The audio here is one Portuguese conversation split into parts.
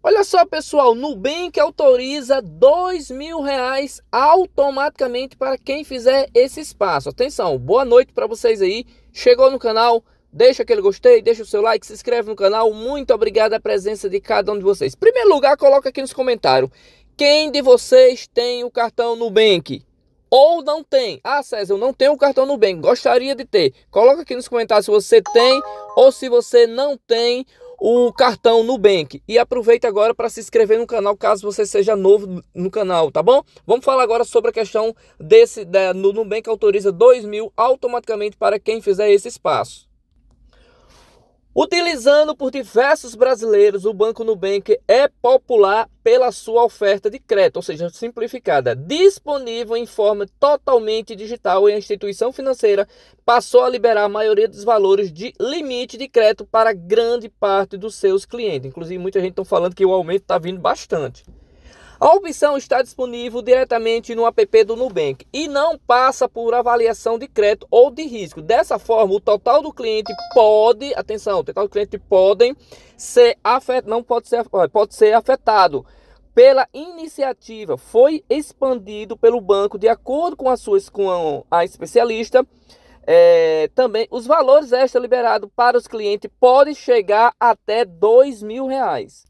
Olha só, pessoal, Nubank autoriza dois mil reais automaticamente para quem fizer esse espaço. Atenção, boa noite para vocês aí. Chegou no canal, deixa aquele gostei, deixa o seu like, se inscreve no canal. Muito obrigado a presença de cada um de vocês. primeiro lugar, coloca aqui nos comentários quem de vocês tem o cartão Nubank ou não tem. Ah, César, eu não tenho o cartão Nubank, gostaria de ter. Coloca aqui nos comentários se você tem ou se você não tem o cartão Nubank. E aproveita agora para se inscrever no canal caso você seja novo no canal, tá bom? Vamos falar agora sobre a questão desse. Da, no Nubank autoriza 2 mil automaticamente para quem fizer esse espaço. Utilizando por diversos brasileiros, o Banco Nubank é popular pela sua oferta de crédito, ou seja, simplificada, disponível em forma totalmente digital e a instituição financeira passou a liberar a maioria dos valores de limite de crédito para grande parte dos seus clientes. Inclusive, muita gente está falando que o aumento está vindo bastante. A opção está disponível diretamente no app do Nubank e não passa por avaliação de crédito ou de risco. Dessa forma, o total do cliente pode, atenção, o total do cliente podem ser afetado, não pode ser, pode ser afetado pela iniciativa. Foi expandido pelo banco de acordo com a com a especialista. É, também os valores extra liberados para os clientes podem chegar até dois mil reais.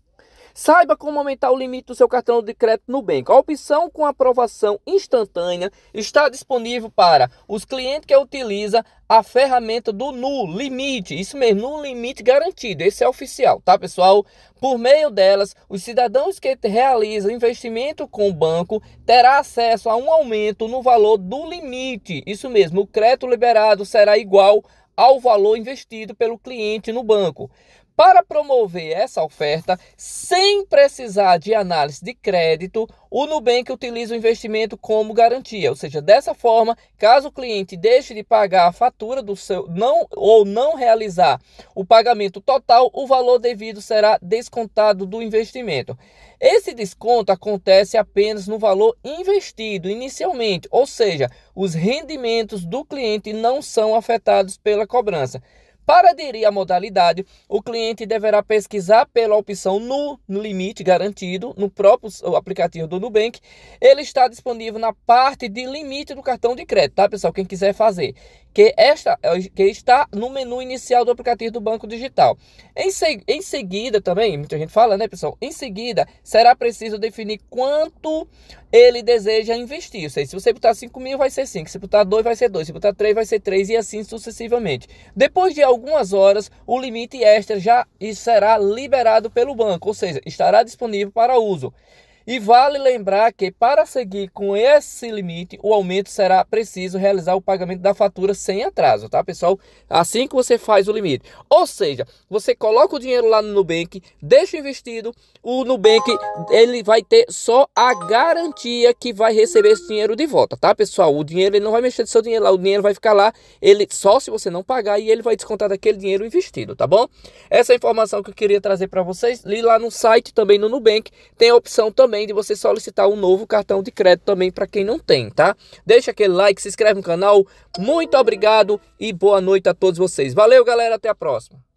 Saiba como aumentar o limite do seu cartão de crédito Nubank. A opção com aprovação instantânea está disponível para os clientes que utilizam a ferramenta do Nu Limite. Isso mesmo, Nu Limite Garantido. Esse é oficial, tá, pessoal? Por meio delas, os cidadãos que realizam investimento com o banco terá acesso a um aumento no valor do limite. Isso mesmo, o crédito liberado será igual ao valor investido pelo cliente no banco. Para promover essa oferta, sem precisar de análise de crédito, o Nubank utiliza o investimento como garantia, ou seja, dessa forma, caso o cliente deixe de pagar a fatura do seu não ou não realizar o pagamento total, o valor devido será descontado do investimento. Esse desconto acontece apenas no valor investido inicialmente, ou seja, os rendimentos do cliente não são afetados pela cobrança. Para aderir à modalidade, o cliente deverá pesquisar pela opção no limite garantido no próprio aplicativo do Nubank. Ele está disponível na parte de limite do cartão de crédito, tá, pessoal? Quem quiser fazer que, esta, é que está no menu inicial do aplicativo do Banco Digital. Em, se, em seguida também, muita gente fala, né, pessoal? Em seguida, será preciso definir quanto ele deseja investir. Ou seja, se você botar 5 mil, vai ser 5. Se botar 2, vai ser 2. Se botar 3, vai ser 3 e assim sucessivamente. Depois de algumas horas, o limite extra já será liberado pelo banco, ou seja, estará disponível para uso. E vale lembrar que, para seguir com esse limite, o aumento será preciso realizar o pagamento da fatura sem atraso, tá, pessoal? Assim que você faz o limite. Ou seja, você coloca o dinheiro lá no Nubank, deixa investido, o Nubank ele vai ter só a garantia que vai receber esse dinheiro de volta, tá, pessoal? O dinheiro ele não vai mexer do seu dinheiro lá, o dinheiro vai ficar lá, ele só se você não pagar e ele vai descontar daquele dinheiro investido, tá bom? Essa é informação que eu queria trazer para vocês. Li lá no site também no Nubank tem a opção também também de você solicitar um novo cartão de crédito também para quem não tem, tá? Deixa aquele like, se inscreve no canal. Muito obrigado e boa noite a todos vocês. Valeu, galera, até a próxima.